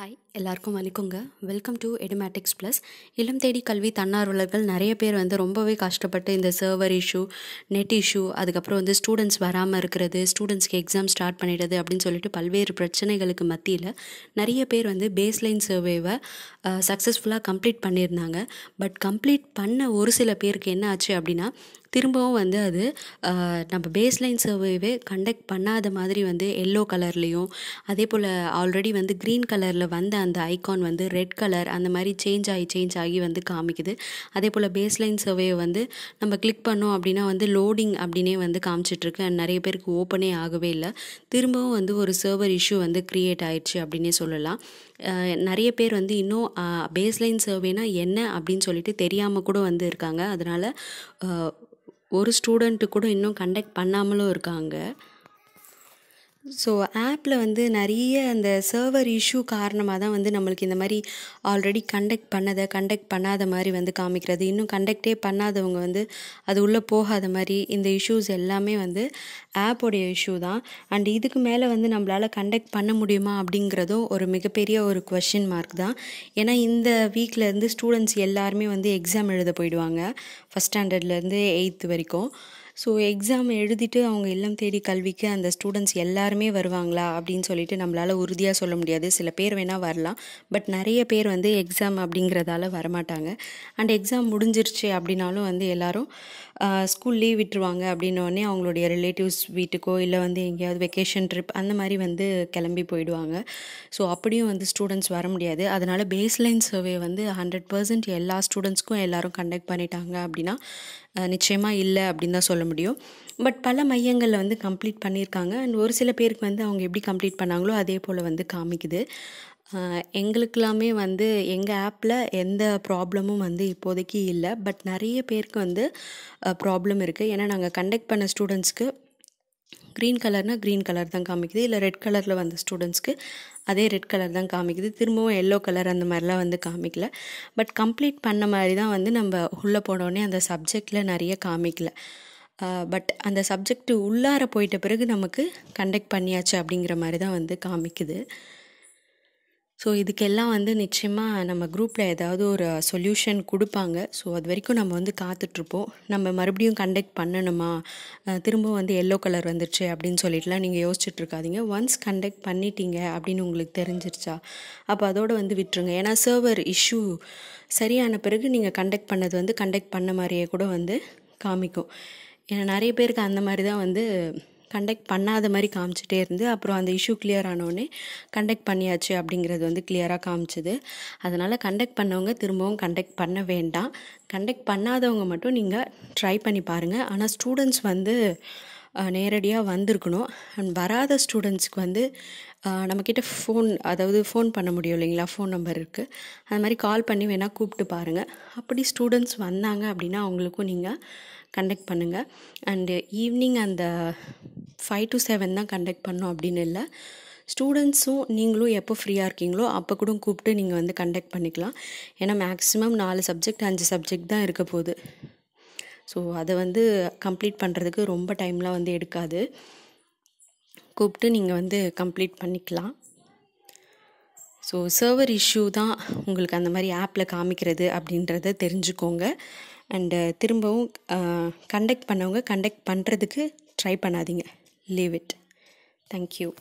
hi எல்லாருக்கும் வணக்கங்க welcome to Edumatics plus இளம் தேடி கல்வி தன்னார்வலர்கள் நிறைய பேர் வந்து ரொம்பவே கஷ்டப்பட்டு இந்த சர்வர் இஷ்யூ நெட் இஷ்யூ அதுக்கப்புறம் வந்து ஸ்டூடெண்ட்ஸ் வராமல் இருக்கிறது ஸ்டூடெண்ட்ஸ்க்கு எக்ஸாம் ஸ்டார்ட் பண்ணிடுது அப்படின்னு சொல்லிட்டு பல்வேறு பிரச்சனைகளுக்கு மத்தியில் நிறைய பேர் வந்து பேஸ்லைன் சர்வேவை சக்ஸஸ்ஃபுல்லாக கம்ப்ளீட் பண்ணியிருந்தாங்க பட் கம்ப்ளீட் பண்ண ஒரு சில பேருக்கு என்ன ஆச்சு அப்படின்னா திரும்பவும் வந்து அது நம்ம பேஸ்லைன் சர்வேவே கண்டக்ட் பண்ணாத மாதிரி வந்து எல்லோ கலர்லேயும் அதே போல் ஆல்ரெடி வந்து க்ரீன் கலரில் வந்த அந்த ஐகான் வந்து ரெட் கலர் அந்த மாதிரி சேஞ்ச் ஆகி சேஞ்ச் ஆகி வந்து காமிக்குது அதே போல் பேஸ்லைன் சர்வே வந்து நம்ம கிளிக் பண்ணோம் அப்படின்னா வந்து லோடிங் அப்படின்னே வந்து காமிச்சிட்ருக்கு அண்ட் நிறைய பேருக்கு ஓப்பனே ஆகவே இல்லை திரும்பவும் வந்து ஒரு சர்வர் இஷ்யூ வந்து க்ரியேட் ஆயிடுச்சு அப்படின்னே சொல்லலாம் நிறைய பேர் வந்து இன்னும் பேஸ்லைன் சர்வேனா என்ன அப்படின்னு சொல்லிட்டு தெரியாமல் கூட வந்து இருக்காங்க அதனால் ஒரு ஸ்டூடெண்ட்டு கூட இன்னும் கண்டக்ட் பண்ணாமலும் இருக்காங்க ஸோ ஆப்பில் வந்து நிறைய அந்த சர்வர் இஷ்யூ காரணமாக தான் வந்து நம்மளுக்கு இந்த மாதிரி ஆல்ரெடி கண்டக்ட் பண்ணதை கண்டக்ட் பண்ணாத மாதிரி வந்து காமிக்கிறது இன்னும் கண்டக்டே பண்ணாதவங்க வந்து அது உள்ளே போகாத மாதிரி இந்த இஷ்யூஸ் எல்லாமே வந்து ஆப்போடைய இஷ்யூ தான் அண்ட் இதுக்கு மேலே வந்து நம்மளால் கண்டக்ட் பண்ண முடியுமா அப்படிங்கிறதும் ஒரு மிகப்பெரிய ஒரு கொஷின் மார்க் தான் ஏன்னா இந்த வீக்லேருந்து ஸ்டூடெண்ட்ஸ் எல்லாருமே வந்து எக்ஸாம் எழுத போயிடுவாங்க ஃபஸ்ட் ஸ்டாண்டர்ட்லேருந்து எயித்து வரைக்கும் ஸோ எக்ஸாம் எழுதிட்டு அவங்க இல்லம் தேடி கல்விக்கு அந்த ஸ்டூடெண்ட்ஸ் எல்லாருமே வருவாங்களா அப்படின்னு சொல்லிட்டு நம்மளால் உறுதியாக சொல்ல முடியாது சில பேர் வேணால் வரலாம் பட் நிறைய பேர் வந்து எக்ஸாம் அப்படிங்கிறதால வரமாட்டாங்க அண்ட் எக்ஸாம் முடிஞ்சிருச்சு அப்படின்னாலும் வந்து எல்லோரும் ஸ்கூல் லீவ் விட்டுருவாங்க அப்படின்னோடனே அவங்களுடைய ரிலேட்டிவ்ஸ் வீட்டுக்கோ இல்லை வந்து எங்கேயாவது வெக்கேஷன் ட்ரிப் அந்த மாதிரி வந்து கிளம்பி போயிடுவாங்க ஸோ அப்படியும் வந்து ஸ்டூடெண்ட்ஸ் வர முடியாது அதனால் பேஸ்லைன் சர்வே வந்து ஹண்ட்ரட் பர்சன்ட் எல்லா ஸ்டூடெண்ட்ஸ்க்கும் எல்லோரும் கண்டக்ட் பண்ணிட்டாங்க அப்படின்னா நிச்சயமாக இல்லை அப்படின்னு தான் சொல்ல முடியும் பட் பல மையங்களில் வந்து கம்ப்ளீட் பண்ணியிருக்காங்க அண்ட் ஒரு சில பேருக்கு வந்து அவங்க எப்படி கம்ப்ளீட் பண்ணாங்களோ அதே போல் வந்து காமிக்குது எங்களுக்கெல்லாமே வந்து எங்கள் ஆப்பில் எந்த ப்ராப்ளமும் வந்து இப்போதைக்கு இல்லை பட் நிறைய பேருக்கு வந்து ப்ராப்ளம் இருக்குது ஏன்னா நாங்கள் கண்டக்ட் பண்ண ஸ்டூடெண்ட்ஸ்க்கு க்ரீன் கலர்னால் க்ரீன் கலர் தான் காமிக்குது இல்லை ரெட் கலரில் வந்த ஸ்டூடெண்ட்ஸ்க்கு அதே ரெட் கலர் தான் காமிக்குது திரும்பவும் எல்லோ கலர் அந்த மாதிரிலாம் வந்து காமிக்கல பட் கம்ப்ளீட் பண்ண மாதிரி தான் வந்து நம்ம உள்ளே போனோடனே அந்த சப்ஜெக்டில் நிறைய காமிக்கல பட் அந்த சப்ஜெக்ட் உள்ளார போயிட்ட பிறகு நமக்கு கண்டக்ட் பண்ணியாச்சு அப்படிங்கிற மாதிரி தான் வந்து காமிக்குது ஸோ இதுக்கெல்லாம் வந்து நிச்சயமாக நம்ம குரூப்பில் ஏதாவது ஒரு சொல்யூஷன் கொடுப்பாங்க ஸோ அது வரைக்கும் நம்ம வந்து காத்துட்ருப்போம் நம்ம மறுபடியும் கண்டக்ட் பண்ணணுமா திரும்ப வந்து எல்லோ கலர் வந்துருச்சு அப்படின்னு சொல்லிட்டுலாம் நீங்கள் யோசிச்சுட்ருக்காதீங்க ஒன்ஸ் கண்டக்ட் பண்ணிட்டீங்க அப்படின்னு உங்களுக்கு தெரிஞ்சிருச்சா அப்போ அதோடு வந்து விட்டுருங்க ஏன்னா சர்வர் இஷ்யூ சரியான பிறகு நீங்கள் கண்டக்ட் பண்ணது வந்து கண்டக்ட் பண்ண மாதிரியே கூட வந்து காமிக்கும் ஏன்னா நிறைய பேருக்கு அந்த மாதிரி தான் வந்து கண்டக்ட் பண்ணாத மாதிரி காமிச்சிட்டே இருந்து அப்புறம் அந்த இஷ்யூ கிளியர் ஆனோடனே கண்டக்ட் பண்ணியாச்சு அப்படிங்கிறது வந்து கிளியராக காமிச்சிது அதனால் கண்டக்ட் பண்ணவங்க திரும்பவும் கண்டக்ட் பண்ண வேண்டாம் கண்டக்ட் பண்ணாதவங்க மட்டும் நீங்கள் ட்ரை பண்ணி பாருங்கள் ஆனால் ஸ்டூடெண்ட்ஸ் வந்து நேரடியாக வந்திருக்கணும் அண்ட் வராத ஸ்டூடெண்ட்ஸ்க்கு வந்து நம்மக்கிட்ட ஃபோன் அதாவது ஃபோன் பண்ண முடியும் இல்லைங்களா ஃபோன் நம்பர் இருக்குது அது மாதிரி கால் பண்ணி வேணால் கூப்பிட்டு பாருங்கள் அப்படி ஸ்டூடெண்ட்ஸ் வந்தாங்க அப்படின்னா அவங்களுக்கும் நீங்கள் கண்டக்ட் பண்ணுங்கள் அண்டு ஈவினிங் அந்த ஃபைவ் டு செவன் தான் கண்டக்ட் பண்ணோம் அப்படின்னு இல்லை ஸ்டூடெண்ட்ஸும் நீங்களும் எப்போ ஃப்ரீயாக இருக்கீங்களோ அப்போ கூட கூப்பிட்டு நீங்கள் வந்து கண்டக்ட் பண்ணிக்கலாம் ஏன்னா மேக்ஸிமம் நாலு சப்ஜெக்ட் அஞ்சு சப்ஜெக்ட் தான் இருக்க போகுது ஸோ அதை வந்து கம்ப்ளீட் பண்ணுறதுக்கு ரொம்ப டைம்லாம் வந்து எடுக்காது கூப்பிட்டு நீங்கள் வந்து கம்ப்ளீட் பண்ணிக்கலாம் ஸோ சர்வர் இஷ்யூ தான் உங்களுக்கு அந்த மாதிரி ஆப்பில் காமிக்கிறது அப்படின்றத தெரிஞ்சுக்கோங்க அண்டு திரும்பவும் கண்டக்ட் பண்ணவங்க கண்டக்ட் பண்ணுறதுக்கு ட்ரை பண்ணாதீங்க leave it thank you